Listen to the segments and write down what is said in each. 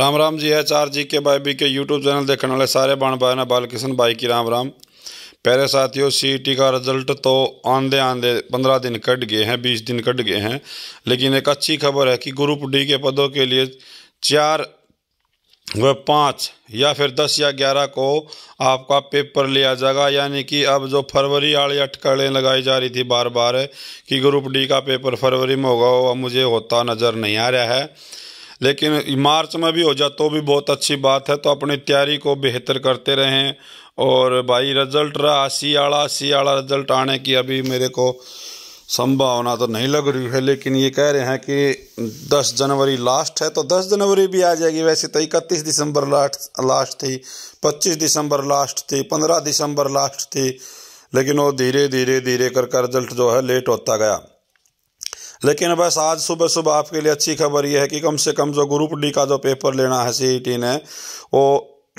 Ram Ram ji H R G के बाई B के यूट्यूब चैनल देखने वाले सारे बाण भाई ਨਾ बालकृष्ण भाई की राम राम पहले साथियों टी का रिजल्ट तो आंदे आंदे पंद्रह दिन कट गए हैं बीस दिन कट गए हैं लेकिन एक अच्छी खबर है कि ग्रुप डी के पदों के लिए चार व पाँच या फिर दस या ग्यारह को आपका पेपर लिया जाएगा यानी कि अब जो फरवरी आड़ी अटकड़ें लगाई जा रही थी बार बार कि ग्रुप डी का पेपर फरवरी में होगा वो मुझे होता नज़र नहीं आ रहा है लेकिन मार्च में भी हो जाए तो भी बहुत अच्छी बात है तो अपनी तैयारी को बेहतर करते रहें और भाई रिज़ल्ट रहा सी सियाड़ा रिज़ल्ट आने की अभी मेरे को संभावना तो नहीं लग रही है लेकिन ये कह रहे हैं कि 10 जनवरी लास्ट है तो 10 जनवरी भी आ जाएगी वैसे तो इकतीस दिसंबर लास्ट लास्ट थी 25 दिसंबर लास्ट थी 15 दिसंबर लास्ट थी लेकिन वो धीरे धीरे धीरे कर रिजल्ट जो है लेट होता गया लेकिन बस आज सुबह सुबह आपके लिए अच्छी खबर यह है कि कम से कम जो ग्रुप डी का जो पेपर लेना है सी e ने वो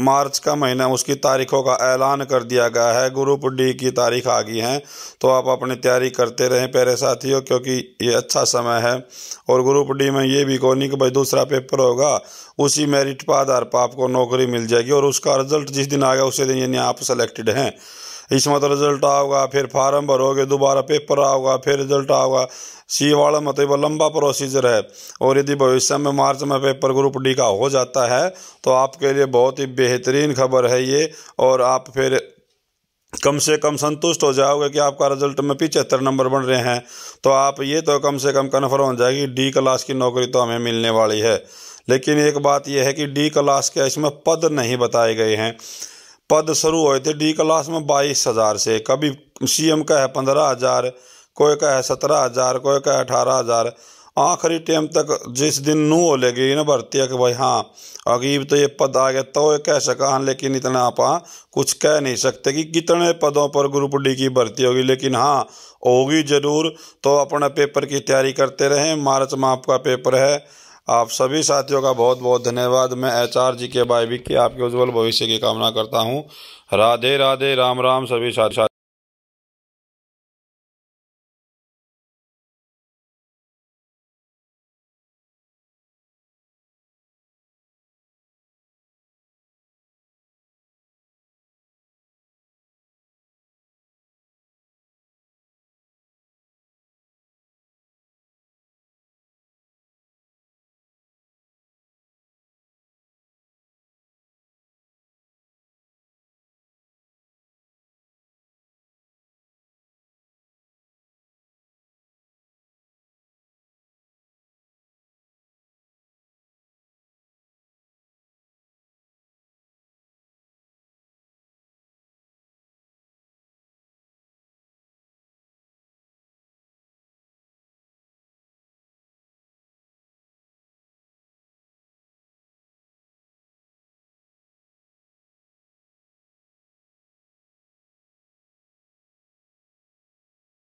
मार्च का महीना उसकी तारीखों का ऐलान कर दिया गया है ग्रुप डी की तारीख आ गई है तो आप अपनी तैयारी करते रहें प्यारे साथियों क्योंकि ये अच्छा समय है और ग्रुप डी में ये भी को नहीं कि भाई दूसरा पेपर होगा उसी मेरिट पर आधार पर आपको नौकरी मिल जाएगी और उसका रिजल्ट जिस दिन आ गया उसी दिन यानी आप सेलेक्टेड हैं इसमें तो रिजल्ट आओगा फिर फार्म भरोगे दोबारा पेपर आओगा फिर रिजल्ट आओगा सी वाला मतलब लंबा प्रोसीजर है और यदि भविष्य में मार्च में पेपर ग्रुप डी का हो जाता है तो आपके लिए बहुत ही बेहतरीन खबर है ये और आप फिर कम से कम संतुष्ट हो जाओगे कि आपका रिजल्ट में पिचहत्तर नंबर बन रहे हैं तो आप ये तो कम से कम कन्फर्म हो जाएगी डी क्लास की नौकरी तो हमें मिलने वाली है लेकिन एक बात यह है कि डी क्लास के इसमें पद नहीं बताए गए हैं पद शुरू हुए थे डी क्लास में बाईस हज़ार से कभी सीएम का है पंद्रह हज़ार कोई का है सत्रह हज़ार कोई का है अठारह हज़ार आखिरी टाइम तक जिस दिन नू हो लेगी ना भर्ती है कि भाई हाँ अगीब तो ये पद आ गया तो ये कह सका हाँ लेकिन इतना आप कुछ कह नहीं सकते कि कितने पदों पर ग्रुप डी की भर्ती होगी लेकिन हाँ होगी ज़रूर तो अपना पेपर की तैयारी करते रहें मार्च में आपका पेपर है आप सभी साथियों का बहुत बहुत धन्यवाद मैं एच आर जी के बाइबिक की आपके उज्जवल भविष्य की कामना करता हूँ राधे राधे राम राम सभी साथ